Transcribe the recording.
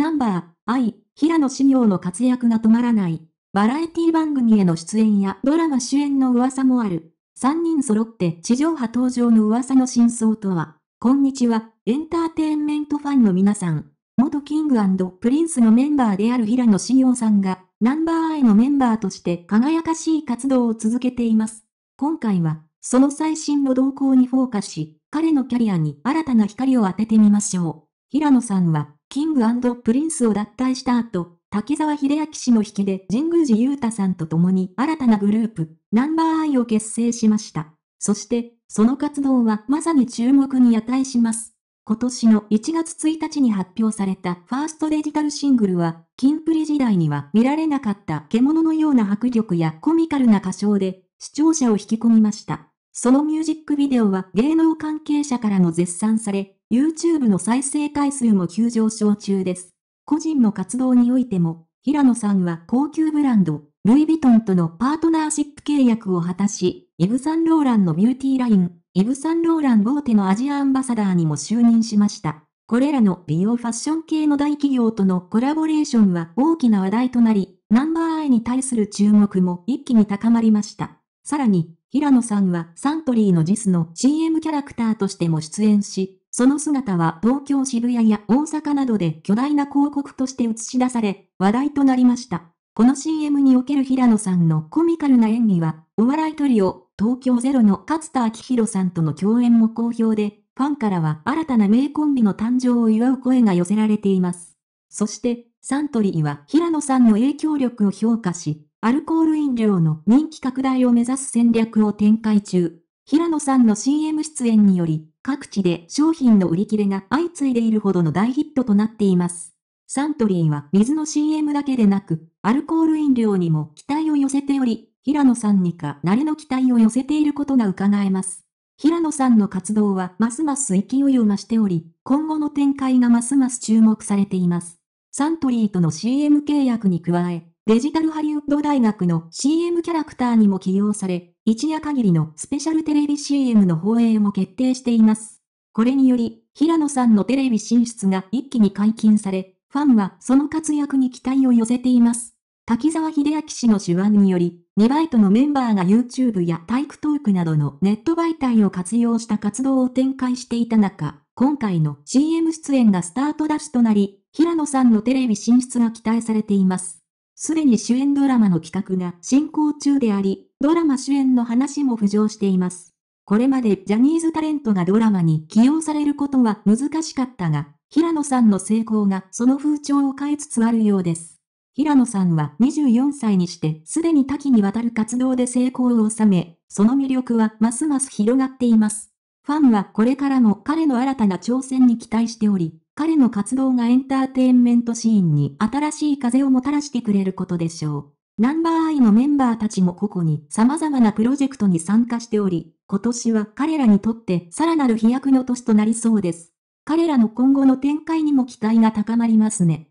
ナンバー、I、平野紫耀の活躍が止まらない。バラエティ番組への出演やドラマ主演の噂もある。3人揃って地上波登場の噂の真相とは、こんにちは、エンターテインメントファンの皆さん。元キングプリンスのメンバーである平野紫耀さんが、ナンバーイのメンバーとして輝かしい活動を続けています。今回は、その最新の動向にフォーカスし、彼のキャリアに新たな光を当ててみましょう。平野さんは、キングプリンスを脱退した後、滝沢秀明氏の引きで神宮寺勇太さんと共に新たなグループ、ナンバーアイを結成しました。そして、その活動はまさに注目に値します。今年の1月1日に発表されたファーストデジタルシングルは、キンプリ時代には見られなかった獣のような迫力やコミカルな歌唱で、視聴者を引き込みました。そのミュージックビデオは芸能関係者からも絶賛され、YouTube の再生回数も急上昇中です。個人の活動においても、平野さんは高級ブランド、ルイ・ヴィトンとのパートナーシップ契約を果たし、イヴ・サンローランのビューティーライン、イヴ・サンローラン・大手のアジアアンバサダーにも就任しました。これらの美容ファッション系の大企業とのコラボレーションは大きな話題となり、ナンバーアイに対する注目も一気に高まりました。さらに、平野さんはサントリーのジスの CM キャラクターとしても出演し、その姿は東京渋谷や大阪などで巨大な広告として映し出され、話題となりました。この CM における平野さんのコミカルな演技は、お笑いトリオ、東京ゼロの勝田明宏さんとの共演も好評で、ファンからは新たな名コンビの誕生を祝う声が寄せられています。そして、サントリーは平野さんの影響力を評価し、アルコール飲料の人気拡大を目指す戦略を展開中。平野さんの CM 出演により、各地で商品の売り切れが相次いでいるほどの大ヒットとなっています。サントリーは水の CM だけでなく、アルコール飲料にも期待を寄せており、平野さんにか慣れの期待を寄せていることが伺えます。平野さんの活動はますます勢いを増しており、今後の展開がますます注目されています。サントリーとの CM 契約に加え、デジタルハリウッド大学の CM キャラクターにも起用され、一夜限りのスペシャルテレビ CM の放映も決定しています。これにより、平野さんのテレビ進出が一気に解禁され、ファンはその活躍に期待を寄せています。滝沢秀明氏の手腕により、2バイトのメンバーが YouTube や体育トークなどのネット媒体を活用した活動を展開していた中、今回の CM 出演がスタートダッシュとなり、平野さんのテレビ進出が期待されています。すでに主演ドラマの企画が進行中であり、ドラマ主演の話も浮上しています。これまでジャニーズタレントがドラマに起用されることは難しかったが、平野さんの成功がその風潮を変えつつあるようです。平野さんは24歳にしてすでに多岐にわたる活動で成功を収め、その魅力はますます広がっています。ファンはこれからも彼の新たな挑戦に期待しており、彼の活動がエンターテインメントシーンに新しい風をもたらしてくれることでしょう。ナンバーアイのメンバーたちも個々に様々なプロジェクトに参加しており、今年は彼らにとってさらなる飛躍の年となりそうです。彼らの今後の展開にも期待が高まりますね。